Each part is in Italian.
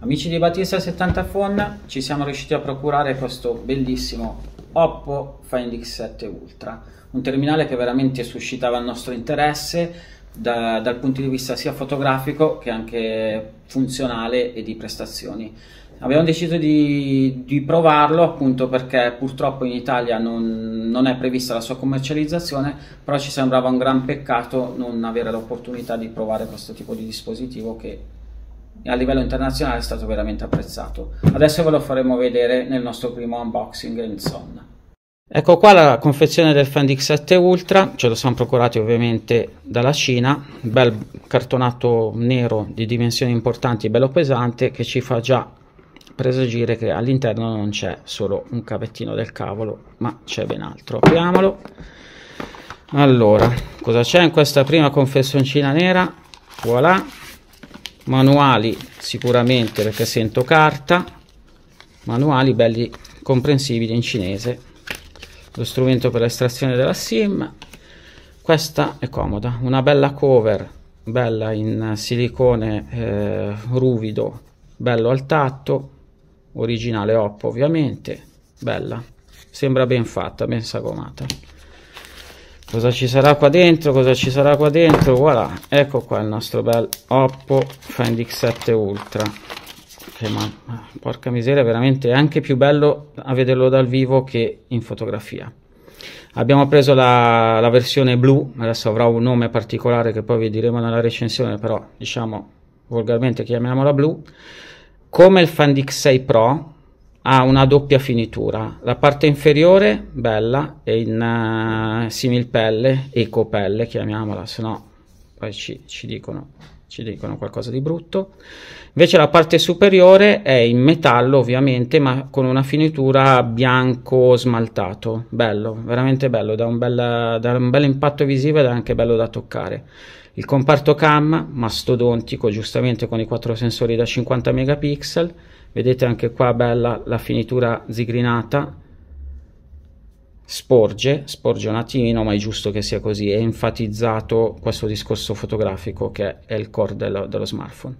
Amici di Battista 70 Phone, ci siamo riusciti a procurare questo bellissimo Oppo Find X7 Ultra, un terminale che veramente suscitava il nostro interesse da, dal punto di vista sia fotografico che anche funzionale e di prestazioni. Abbiamo deciso di, di provarlo appunto perché purtroppo in Italia non, non, è prevista la sua commercializzazione, però ci sembrava un gran peccato non avere l'opportunità di provare questo tipo di dispositivo che a livello internazionale è stato veramente apprezzato. Adesso ve lo faremo vedere nel nostro primo unboxing insomma. Ecco qua la confezione del Fendix 7 Ultra, ce lo siamo procurati ovviamente dalla Cina, bel cartonato nero di dimensioni importanti, bello pesante, che ci fa già presagire che all'interno non c'è solo un cavettino del cavolo, ma c'è ben altro. Apriamolo. Allora, cosa c'è in questa prima confezioncina nera? Voilà, manuali sicuramente perché sento carta manuali belli comprensibili in cinese lo strumento per l'estrazione della sim questa è comoda una bella cover bella in silicone eh, ruvido bello al tatto originale oppo ovviamente bella sembra ben fatta ben sagomata cosa ci sarà qua dentro cosa ci sarà qua dentro voilà ecco qua il nostro bel Oppo Find X7 Ultra che ma porca miseria veramente è anche più bello a vederlo dal vivo che in fotografia abbiamo preso la, la versione blu adesso avrà un nome particolare che poi vi diremo nella recensione però diciamo volgarmente chiamiamola blu come il Find X6 Pro ha una doppia finitura. La parte inferiore, bella, è in uh, similpelle, ecopelle, chiamiamola, se no poi ci, ci, dicono, ci dicono qualcosa di brutto. Invece la parte superiore è in metallo, ovviamente, ma con una finitura bianco smaltato. Bello, veramente bello, da un bel, dà un bel impatto visivo ed è anche bello da toccare. Il comparto cam, mastodontico, giustamente con i quattro sensori da 50 megapixel, vedete anche qua bella la finitura zigrinata sporge, sporge un attimino, ma è giusto che sia così, è enfatizzato questo discorso fotografico che è il core dello, dello smartphone.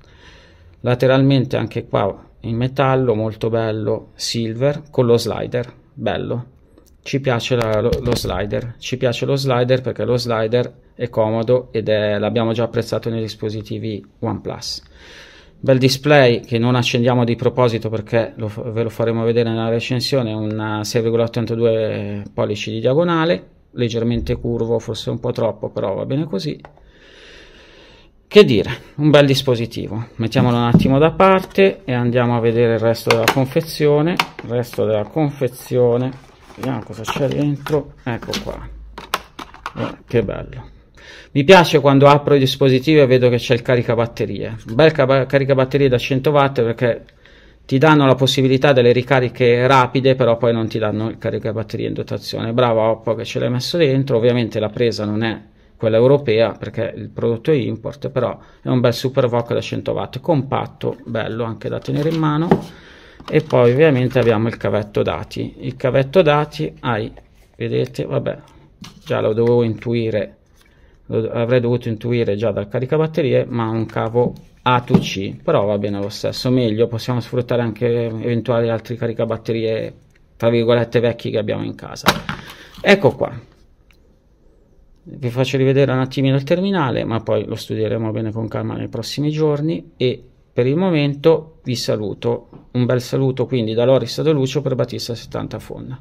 Lateralmente anche qua in metallo, molto bello, silver, con lo slider, bello. Ci piace la, lo, lo, slider, ci piace lo slider perché lo slider è comodo ed è, l'abbiamo già apprezzato nei dispositivi OnePlus bel display che non accendiamo di proposito perché lo, ve lo faremo vedere nella recensione, un 6,82 eh, pollici di diagonale, leggermente curvo, forse un po' troppo, però va bene così. Che dire, un bel dispositivo. Mettiamolo un attimo da parte e andiamo a vedere il resto della confezione. Il resto della confezione, vediamo cosa c'è dentro. Ecco qua. Eh, che bello. Mi piace quando apro il dispositivo e vedo che c'è il caricabatterie. Un bel caricabatterie da 100 watt perché ti danno la possibilità delle ricariche rapide, però poi non ti danno il caricabatterie in dotazione. Bravo Oppo che ce l'hai messo dentro. Ovviamente la presa non è quella europea perché il prodotto è import, però è un bel super VOC da 100 watt, compatto, bello anche da tenere in mano. E poi ovviamente abbiamo il cavetto dati. Il cavetto dati hai, vedete, vabbè, già lo dovevo intuire avrei dovuto intuire già dal caricabatterie ma un cavo A2C però va bene lo stesso meglio possiamo sfruttare anche eventuali altri caricabatterie tra virgolette vecchi che abbiamo in casa ecco qua vi faccio rivedere un attimino il terminale ma poi lo studieremo bene con calma nei prossimi giorni e per il momento vi saluto un bel saluto quindi da Loris Lucio per Battista 70 Fonda